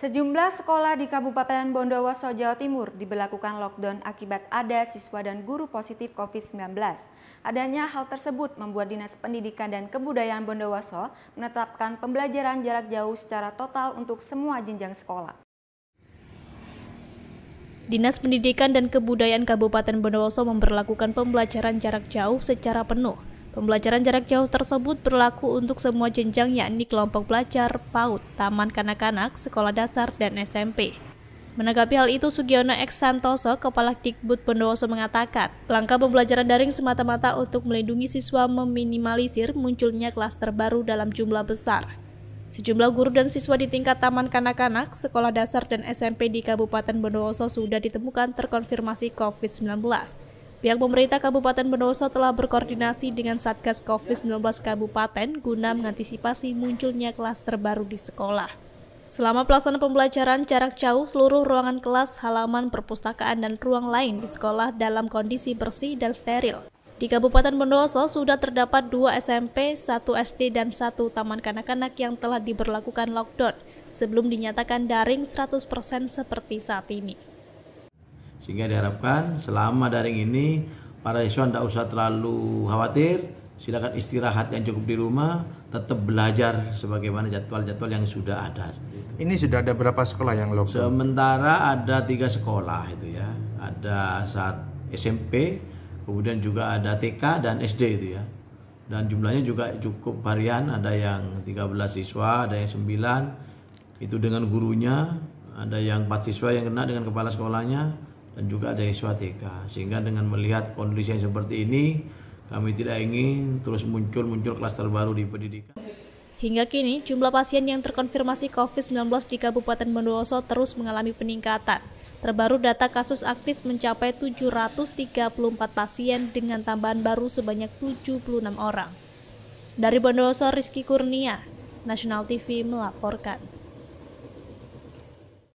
Sejumlah sekolah di Kabupaten Bondowoso, Jawa Timur diberlakukan lockdown akibat ada siswa dan guru positif COVID-19. Adanya hal tersebut membuat Dinas Pendidikan dan Kebudayaan Bondowoso menetapkan pembelajaran jarak jauh secara total untuk semua jenjang sekolah. Dinas Pendidikan dan Kebudayaan Kabupaten Bondowoso memperlakukan pembelajaran jarak jauh secara penuh Pembelajaran jarak jauh tersebut berlaku untuk semua jenjang yakni kelompok belajar, PAUD, taman kanak-kanak, sekolah dasar, dan SMP. Menanggapi hal itu, Sugiono X Santoso, Kepala Dikbud Bondowoso mengatakan, langkah pembelajaran daring semata-mata untuk melindungi siswa meminimalisir munculnya kelas terbaru dalam jumlah besar. Sejumlah guru dan siswa di tingkat taman kanak-kanak, sekolah dasar, dan SMP di Kabupaten Bondowoso sudah ditemukan terkonfirmasi COVID-19. Pihak pemerintah Kabupaten Bondowoso telah berkoordinasi dengan Satgas COVID-19 Kabupaten guna mengantisipasi munculnya kelas terbaru di sekolah. Selama pelaksanaan pembelajaran jarak jauh, seluruh ruangan kelas, halaman, perpustakaan, dan ruang lain di sekolah dalam kondisi bersih dan steril. Di Kabupaten Bondowoso sudah terdapat dua SMP, satu SD, dan satu taman kanak-kanak yang telah diberlakukan lockdown sebelum dinyatakan daring 100% seperti saat ini. Sehingga diharapkan selama daring ini para siswa tidak usah terlalu khawatir, silakan istirahat yang cukup di rumah, tetap belajar sebagaimana jadwal-jadwal yang sudah ada. Ini sudah ada berapa sekolah yang lockdown? Sementara ada tiga sekolah itu ya, ada saat SMP, kemudian juga ada TK dan SD itu ya. Dan jumlahnya juga cukup varian, ada yang 13 siswa, ada yang 9, itu dengan gurunya, ada yang 4 siswa yang kena dengan kepala sekolahnya, dan juga ada Iswatika. Sehingga dengan melihat kondisi yang seperti ini, kami tidak ingin terus muncul-muncul klaster baru di pendidikan. Hingga kini, jumlah pasien yang terkonfirmasi COVID-19 di Kabupaten Bondowoso terus mengalami peningkatan. Terbaru data kasus aktif mencapai 734 pasien dengan tambahan baru sebanyak 76 orang. Dari Bondowoso, Rizky Kurnia, National TV melaporkan.